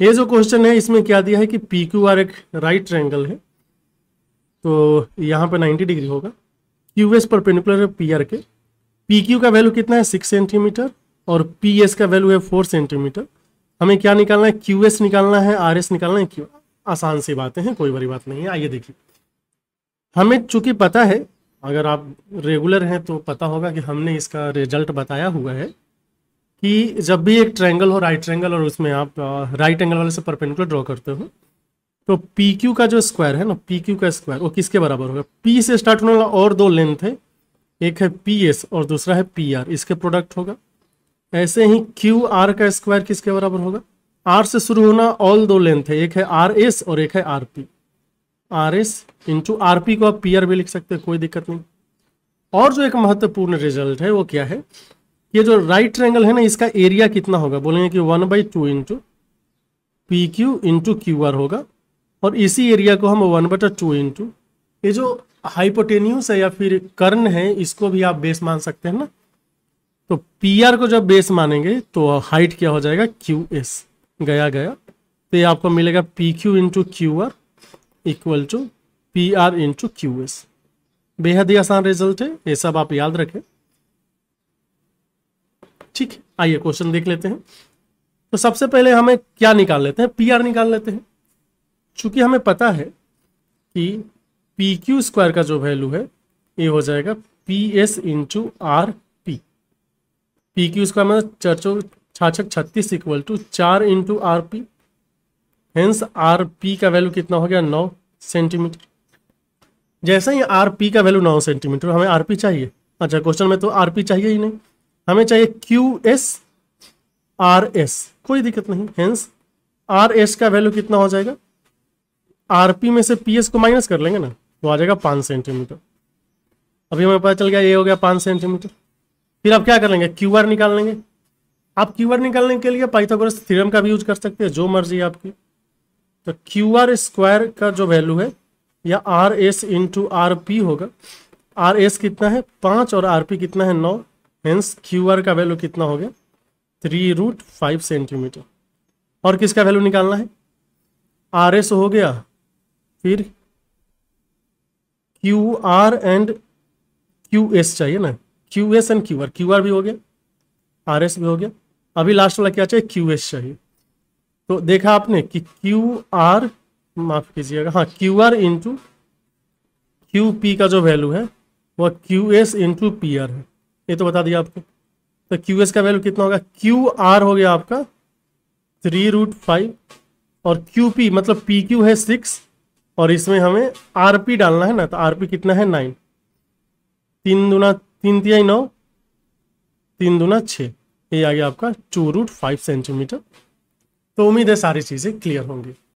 ये जो क्वेश्चन है इसमें क्या दिया है कि पी क्यू आर एक राइट ट्रैंगल है तो यहाँ पे 90 डिग्री होगा क्यू एस पेनिकुलर है पी आर के पी क्यू का वैल्यू कितना है सिक्स सेंटीमीटर और पी एस का वैल्यू है फोर सेंटीमीटर हमें क्या निकालना है क्यू एस निकालना है आर एस निकालना है क्यू आसान सी बातें हैं कोई बड़ी बात नहीं है आइए देखिए हमें चूंकि पता है अगर आप रेगुलर हैं तो पता होगा कि हमने इसका रिजल्ट बताया हुआ है कि जब भी एक ट्रायंगल हो राइट ट्रायंगल और उसमें आप राइट एंगल वाले से परपेंडिकुलर ड्रॉ करते हो तो पी क्यू का जो स्क्वायर है ना पी क्यू का स्क्वायर वो किसके बराबर होगा पी से स्टार्ट होने वाला और दो लेंथ है एक है पी एस और दूसरा है पी आर इसके प्रोडक्ट होगा ऐसे ही क्यू आर का स्क्वायर किसके बराबर होगा आर से शुरू होना ऑल दो लेंथ है एक है आर एस और एक है R P R S into R P को आप पी आर भी लिख सकते हैं कोई दिक्कत नहीं और जो एक महत्वपूर्ण रिजल्ट है वो क्या है ये जो राइट ट्रैंगल है ना इसका एरिया कितना होगा बोलेंगे कि one by two into P Q into Q R होगा और इसी एरिया को हम वन बटा टू इंटू ये जो हाइपोटेन्यूस है या फिर कर्ण है इसको भी आप बेस मान सकते हैं ना तो पी आर को जब बेस मानेंगे तो हाइट क्या हो जाएगा क्यू एस गया गया तो ये आपको मिलेगा P Q into Q R equal to P R into Q S बेहद ही आसान रिजल्ट है ये सब आप याद रखें ठीक आइए क्वेश्चन देख लेते हैं तो सबसे पहले हमें क्या निकाल लेते हैं पी आर निकाल लेते हैं चूंकि हमें पता है कि पी क्यू स्क्वायर का जो वैल्यू है ये हो जाएगा P S into R P P Q square मतलब चर्चो छाछक छत्तीस इक्वल टू चार into R P hence R P का वैल्यू कितना हो गया नौ सेंटीमीटर जैसा ही आर पी का वैल्यू नौ सेंटीमीटर हमें आर पी चाहिए अच्छा क्वेश्चन में तो आर पी चाहिए ही नहीं हमें चाहिए क्यू एस आर एस कोई दिक्कत नहीं हेंस आर एस का वैल्यू कितना हो जाएगा आर पी में से पी एस को माइनस कर लेंगे ना वो तो आ जाएगा पाँच सेंटीमीटर अभी हमें पता चल गया ये हो गया पाँच सेंटीमीटर फिर आप क्या कर लेंगे क्यू आर निकाल लेंगे आप क्यू आर निकालने के लिए पाइथागोरस थ्योरम का भी यूज कर सकते हैं जो मर्जी आपकी तो क्यू आर स्क्वायर का जो वैल्यू है या R S into R P होगा आर एस कितना है पाँच और आर पी कितना है नौ हेंस क्यू आर का वैल्यू कितना हो गया थ्री रूट फाइव सेंटीमीटर और किसका वैल्यू निकालना है आर एस हो गया फिर Q R and Q S चाहिए ना Q S and Q R Q R भी हो गया आर एस भी हो गया अभी लास्ट वाला क्या चाहिए क्यू एस चाहिए तो देखा आपने कि क्यू आर माफ कीजिएगा हाँ Q R into Q P का जो वैल्यू है वह Q S into P R है ये तो बता दिया आपको तो क्यू एस का वैल्यू कितना होगा क्यू आर हो गया आपका थ्री रूट फाइव और क्यू पी मतलब पी क्यू है सिक्स और इसमें हमें आर पी डालना है ना तो आर पी कितना है नाइन तीन दुना तीन तिया नौ तीन दुना छ ये आ गया आपका टू रूट फाइव सेंटीमीटर तो उम्मीद है सारी चीज़ें क्लियर होंगी